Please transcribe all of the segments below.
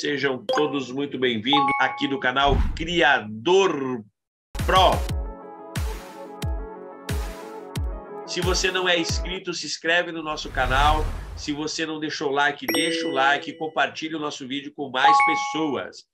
Sejam todos muito bem-vindos aqui no canal Criador Pro. Se você não é inscrito, se inscreve no nosso canal. Se você não deixou o like, deixa o like, compartilhe o nosso vídeo com mais pessoas.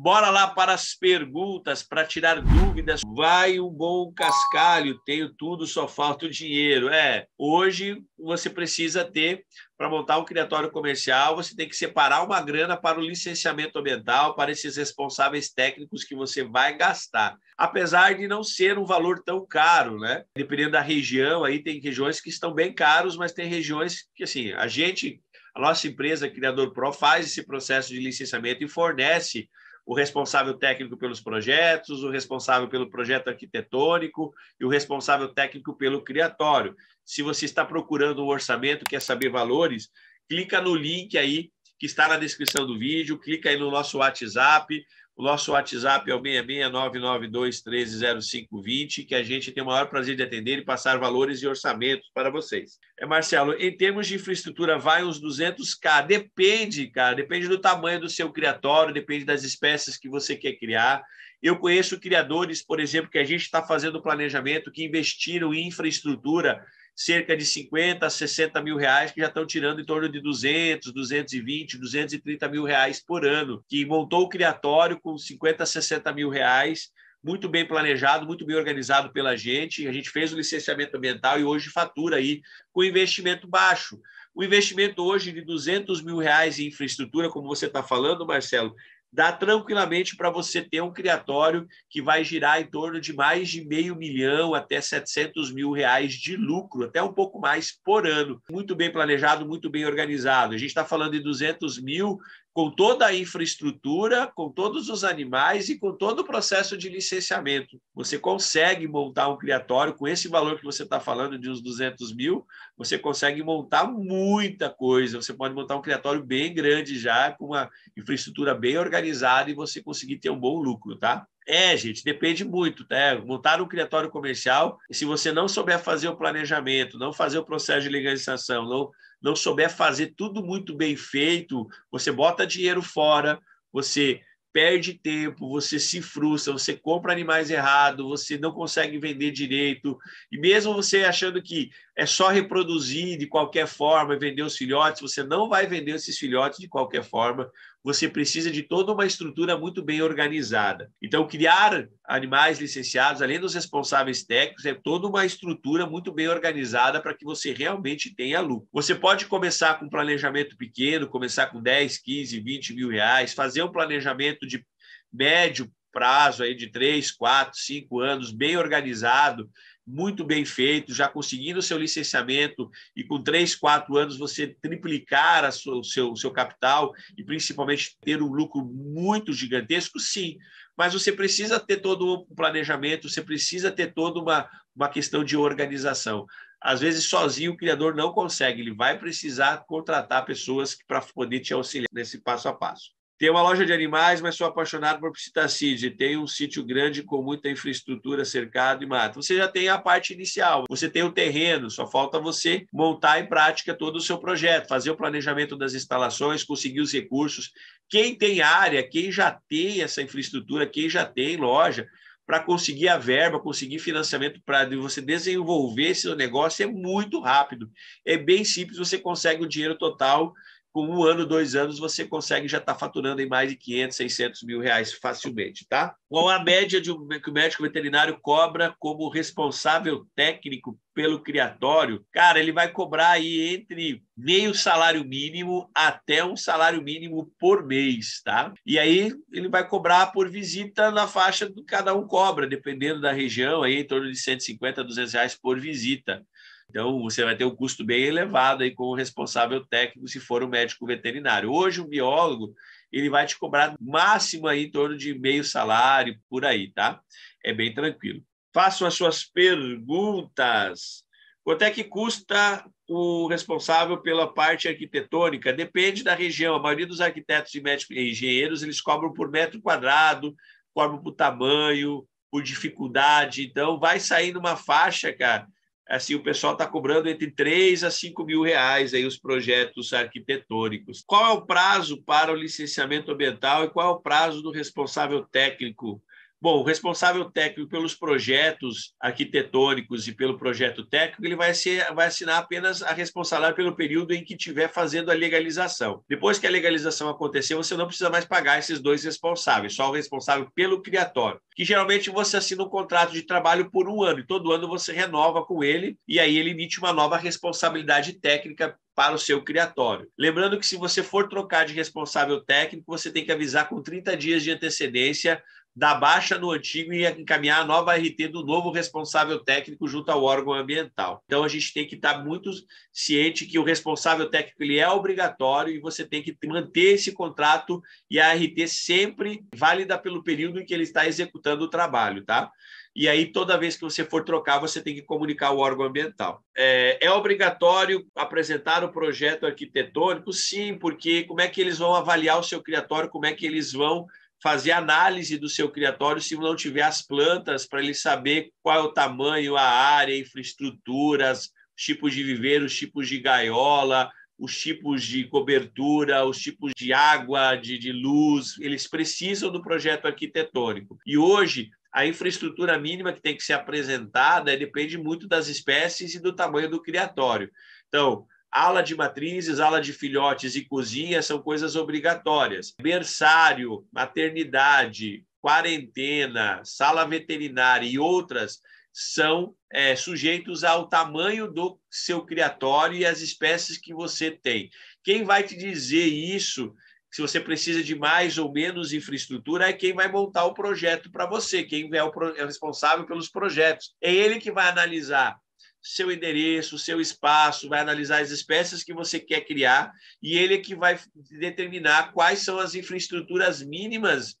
Bora lá para as perguntas, para tirar dúvidas. Vai um bom cascalho, tenho tudo, só falta o dinheiro. É, hoje você precisa ter, para montar um criatório comercial, você tem que separar uma grana para o licenciamento ambiental, para esses responsáveis técnicos que você vai gastar. Apesar de não ser um valor tão caro, né? Dependendo da região, aí tem regiões que estão bem caros, mas tem regiões que, assim, a gente, a nossa empresa Criador Pro faz esse processo de licenciamento e fornece o responsável técnico pelos projetos, o responsável pelo projeto arquitetônico e o responsável técnico pelo criatório. Se você está procurando um orçamento, quer saber valores, clica no link aí que está na descrição do vídeo, clica aí no nosso WhatsApp, o nosso WhatsApp é o 66992130520, que a gente tem o maior prazer de atender e passar valores e orçamentos para vocês. É, Marcelo, em termos de infraestrutura, vai uns 200k. Depende, cara. Depende do tamanho do seu criatório, depende das espécies que você quer criar. Eu conheço criadores, por exemplo, que a gente está fazendo planejamento, que investiram em infraestrutura cerca de 50, 60 mil reais, que já estão tirando em torno de 200, 220, 230 mil reais por ano, que montou o criatório com 50, 60 mil reais, muito bem planejado, muito bem organizado pela gente. A gente fez o licenciamento ambiental e hoje fatura aí com investimento baixo. O investimento hoje de 200 mil reais em infraestrutura, como você está falando, Marcelo, dá tranquilamente para você ter um criatório que vai girar em torno de mais de meio milhão até 700 mil reais de lucro, até um pouco mais por ano. Muito bem planejado, muito bem organizado. A gente está falando de 200 mil com toda a infraestrutura, com todos os animais e com todo o processo de licenciamento. Você consegue montar um criatório com esse valor que você está falando de uns 200 mil, você consegue montar muita coisa. Você pode montar um criatório bem grande já, com uma infraestrutura bem organizada e você conseguir ter um bom lucro, tá? É, gente, depende muito, né? Montar um criatório comercial, se você não souber fazer o planejamento, não fazer o processo de legalização, não, não souber fazer tudo muito bem feito, você bota dinheiro fora, você perde tempo, você se frustra, você compra animais errado, você não consegue vender direito, e mesmo você achando que é só reproduzir de qualquer forma, e vender os filhotes. Você não vai vender esses filhotes de qualquer forma. Você precisa de toda uma estrutura muito bem organizada. Então, criar animais licenciados, além dos responsáveis técnicos, é toda uma estrutura muito bem organizada para que você realmente tenha lucro. Você pode começar com um planejamento pequeno, começar com 10, 15, 20 mil reais, fazer um planejamento de médio prazo aí de 3, 4, 5 anos, bem organizado, muito bem feito, já conseguindo o seu licenciamento e com três, quatro anos você triplicar sua, o seu, seu capital e principalmente ter um lucro muito gigantesco, sim. Mas você precisa ter todo um planejamento, você precisa ter toda uma, uma questão de organização. Às vezes, sozinho, o criador não consegue, ele vai precisar contratar pessoas para poder te auxiliar nesse passo a passo. Tem uma loja de animais, mas sou apaixonado por psitacide. Tem um sítio grande com muita infraestrutura, cercado e mato. Você já tem a parte inicial, você tem o terreno, só falta você montar em prática todo o seu projeto, fazer o planejamento das instalações, conseguir os recursos. Quem tem área, quem já tem essa infraestrutura, quem já tem loja, para conseguir a verba, conseguir financiamento para você desenvolver esse negócio é muito rápido. É bem simples, você consegue o dinheiro total com um ano, dois anos, você consegue já estar tá faturando em mais de 500, 600 mil reais facilmente, tá? Qual a média de um, que o médico veterinário cobra como responsável técnico pelo criatório? Cara, ele vai cobrar aí entre meio salário mínimo até um salário mínimo por mês, tá? E aí ele vai cobrar por visita na faixa do cada um cobra, dependendo da região, aí em torno de 150 200 reais por visita. Então, você vai ter um custo bem elevado aí com o responsável técnico, se for um médico veterinário. Hoje, um biólogo, ele vai te cobrar máximo aí em torno de meio salário, por aí, tá? É bem tranquilo. Façam as suas perguntas. Quanto é que custa o responsável pela parte arquitetônica? Depende da região. A maioria dos arquitetos e médicos e engenheiros, eles cobram por metro quadrado, cobram por tamanho, por dificuldade. Então, vai sair numa faixa, cara, é assim, o pessoal está cobrando entre 3 a 5 mil reais aí os projetos arquitetônicos. Qual é o prazo para o licenciamento ambiental e qual é o prazo do responsável técnico Bom, o responsável técnico pelos projetos arquitetônicos e pelo projeto técnico, ele vai, ser, vai assinar apenas a responsabilidade pelo período em que estiver fazendo a legalização. Depois que a legalização acontecer, você não precisa mais pagar esses dois responsáveis, só o responsável pelo criatório, que geralmente você assina um contrato de trabalho por um ano, e todo ano você renova com ele, e aí ele emite uma nova responsabilidade técnica para o seu criatório. Lembrando que se você for trocar de responsável técnico, você tem que avisar com 30 dias de antecedência da baixa no antigo e encaminhar a nova RT do novo responsável técnico junto ao órgão ambiental. Então a gente tem que estar muito ciente que o responsável técnico ele é obrigatório e você tem que manter esse contrato e a RT sempre válida pelo período em que ele está executando o trabalho, tá? E aí toda vez que você for trocar, você tem que comunicar o órgão ambiental. É, é, obrigatório apresentar o projeto arquitetônico? Sim, porque como é que eles vão avaliar o seu criatório, como é que eles vão fazer análise do seu criatório se não tiver as plantas para ele saber qual é o tamanho, a área, infraestruturas, tipos de viveiro, os tipos de gaiola, os tipos de cobertura, os tipos de água, de, de luz, eles precisam do projeto arquitetônico. E hoje a infraestrutura mínima que tem que ser apresentada depende muito das espécies e do tamanho do criatório. Então, ala de matrizes, ala de filhotes e cozinha são coisas obrigatórias. Berçário, maternidade, quarentena, sala veterinária e outras são é, sujeitos ao tamanho do seu criatório e às espécies que você tem. Quem vai te dizer isso se você precisa de mais ou menos infraestrutura, é quem vai montar o projeto para você, quem é, é o, responsável pelos projetos. É ele que vai analisar seu endereço, seu espaço, vai analisar as espécies que você quer criar e ele é que vai determinar quais são as infraestruturas mínimas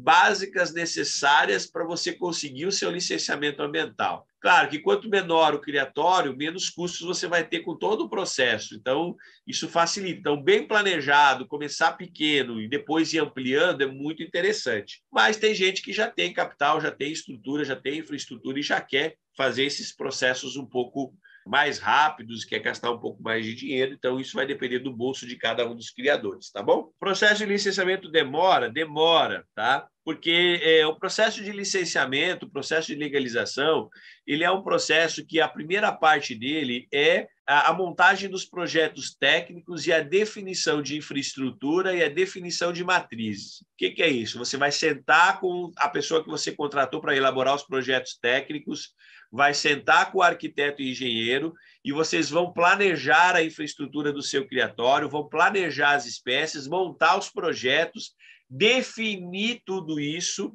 básicas necessárias para você conseguir o seu licenciamento ambiental. Claro que quanto menor o criatório, menos custos você vai ter com todo o processo. Então, isso facilita. Então, bem planejado, começar pequeno e depois ir ampliando é muito interessante. Mas tem gente que já tem capital, já tem estrutura, já tem infraestrutura e já quer fazer esses processos um pouco mais rápidos, quer gastar um pouco mais de dinheiro, então isso vai depender do bolso de cada um dos criadores, tá bom? processo de licenciamento demora, demora, tá? porque é, o processo de licenciamento, o processo de legalização, ele é um processo que a primeira parte dele é a, a montagem dos projetos técnicos e a definição de infraestrutura e a definição de matrizes. O que, que é isso? Você vai sentar com a pessoa que você contratou para elaborar os projetos técnicos, vai sentar com o arquiteto e engenheiro e vocês vão planejar a infraestrutura do seu criatório, vão planejar as espécies, montar os projetos definir tudo isso,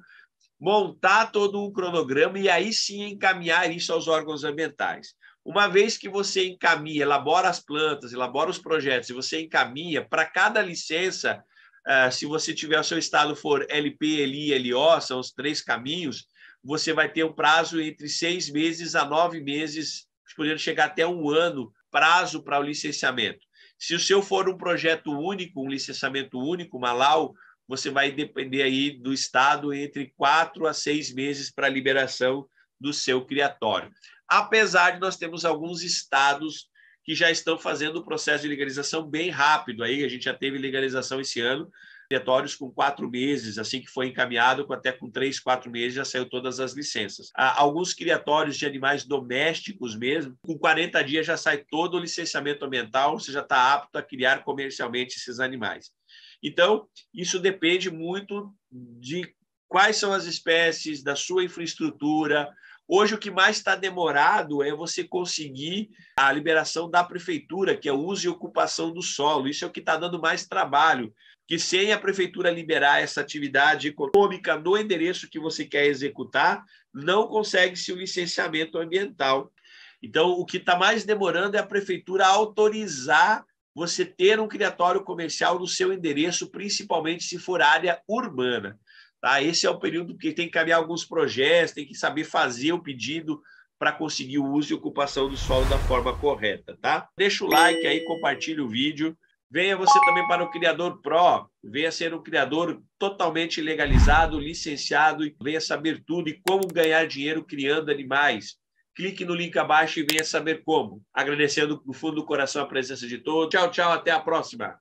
montar todo um cronograma e aí sim encaminhar isso aos órgãos ambientais. Uma vez que você encaminha, elabora as plantas, elabora os projetos, e você encaminha para cada licença, eh, se você tiver o seu estado for LP, LI, LO, são os três caminhos, você vai ter um prazo entre seis meses a nove meses, podendo chegar até um ano, prazo para o licenciamento. Se o seu for um projeto único, um licenciamento único, uma LAU você vai depender aí do Estado entre quatro a seis meses para a liberação do seu criatório. Apesar de nós temos alguns estados que já estão fazendo o processo de legalização bem rápido. Aí a gente já teve legalização esse ano, criatórios com quatro meses, assim que foi encaminhado, até com três, quatro meses já saiu todas as licenças. Há ah, alguns criatórios de animais domésticos mesmo, com 40 dias já sai todo o licenciamento ambiental, você já está apto a criar comercialmente esses animais. Então, isso depende muito de quais são as espécies, da sua infraestrutura. Hoje, o que mais está demorado é você conseguir a liberação da prefeitura, que é o uso e ocupação do solo. Isso é o que está dando mais trabalho. Que sem a prefeitura liberar essa atividade econômica no endereço que você quer executar, não consegue-se o licenciamento ambiental. Então, o que está mais demorando é a prefeitura autorizar você ter um criatório comercial no seu endereço, principalmente se for área urbana. Tá? Esse é o período que tem que caminhar alguns projetos, tem que saber fazer o pedido para conseguir o uso e ocupação do solo da forma correta. Tá? Deixa o like aí, compartilha o vídeo. Venha você também para o Criador Pro, venha ser um criador totalmente legalizado, licenciado, venha saber tudo e como ganhar dinheiro criando animais clique no link abaixo e venha saber como. Agradecendo do fundo do coração a presença de todos. Tchau, tchau, até a próxima.